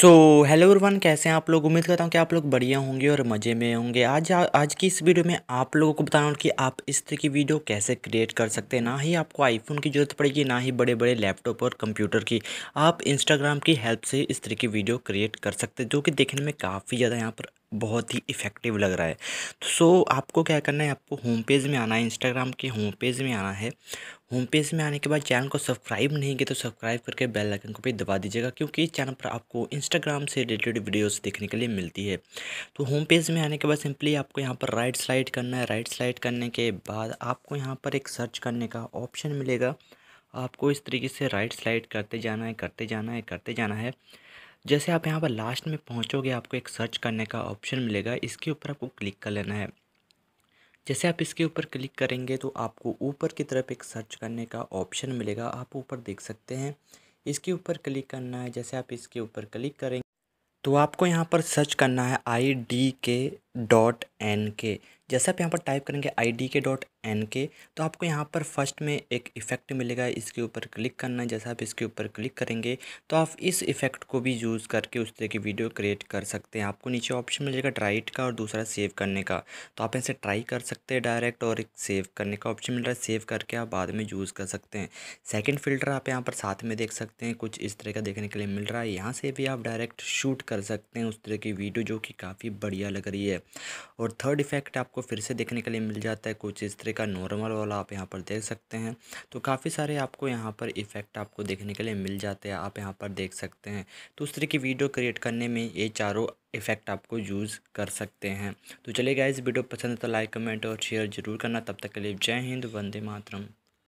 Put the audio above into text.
so hello everyone कैसे हैं आप लोग उम्मीद करता हूं कि आप लोग बढ़िया होंगे और मज़े में होंगे आज आ, आज की इस वीडियो में आप लोगों को बताना कि आप इस तरह की वीडियो कैसे क्रिएट कर सकते हैं ना ही आपको आईफोन की ज़रूरत पड़ेगी ना ही बड़े बड़े लैपटॉप और कंप्यूटर की आप इंस्टाग्राम की हेल्प से इस तरह की वीडियो क्रिएट कर सकते हैं जो कि देखने में काफ़ी ज़्यादा यहाँ पर बहुत ही इफ़ेक्टिव लग रहा है सो तो, so, आपको क्या करना है आपको होम पेज में आना है इंस्टाग्राम के होम पेज में आना है होम पेज में आने के बाद चैनल को सब्सक्राइब नहीं किया तो सब्सक्राइब करके बेल आइकन को भी दबा दीजिएगा क्योंकि इस चैनल पर आपको इंस्टाग्राम से रिलेटेड वीडियोस देखने के लिए मिलती है तो होम पेज में आने के बाद सिंपली आपको यहाँ पर राइट स्लाइड करना है राइट स्लाइड करने के बाद आपको यहाँ पर एक सर्च करने का ऑप्शन मिलेगा आपको इस तरीके से राइट स्लाइड करते जाना है करते जाना है करते जाना है जैसे आप यहाँ पर लास्ट में पहुँचोगे आपको एक सर्च करने का ऑप्शन मिलेगा इसके ऊपर आपको क्लिक कर लेना है जैसे आप इसके ऊपर क्लिक करेंगे तो आपको ऊपर की तरफ एक सर्च करने का ऑप्शन मिलेगा आप ऊपर देख सकते हैं इसके ऊपर क्लिक करना है जैसे आप इसके ऊपर क्लिक करेंगे तो आपको यहाँ पर सर्च करना है I D K dot N K जैसे आप यहाँ पर टाइप करेंगे I D K dot N K तो आपको यहाँ पर फर्स्ट में एक इफ़ेक्ट मिलेगा इसके ऊपर क्लिक करना है जैसे आप इसके ऊपर क्लिक करेंगे तो आप इस इफ़ेक्ट को भी यूज़ करके उस तरह की वीडियो क्रिएट कर सकते हैं आपको नीचे ऑप्शन मिलेगा ट्राइट का और दूसरा सेव करने का तो आप इसे ट्राई कर सकते हैं डायरेक्ट और एक सेव करने का ऑप्शन मिल रहा है सेव करके आप बाद में यूज़ कर सकते हैं सेकेंड फिल्टर आप यहाँ पर साथ में देख सकते हैं कुछ इस तरह का देखने के लिए मिल रहा है यहाँ से भी आप डायरेक्ट शूट कर सकते हैं उस तरह की वीडियो जो कि काफ़ी बढ़िया लग रही है और थर्ड इफेक्ट आपको फिर से देखने के लिए मिल जाता है कुछ इस तरह का नॉर्मल वाला आप यहाँ पर देख सकते हैं तो काफ़ी सारे आपको यहाँ पर इफेक्ट आपको देखने के लिए मिल जाते हैं आप यहाँ पर देख सकते हैं तो उस तरह की वीडियो क्रिएट करने में ये चारों इफेक्ट आपको यूज़ कर सकते हैं तो चलेगा इस वीडियो पसंद तो लाइक कमेंट और शेयर जरूर करना तब तक के लिए जय हिंद वंदे मातरम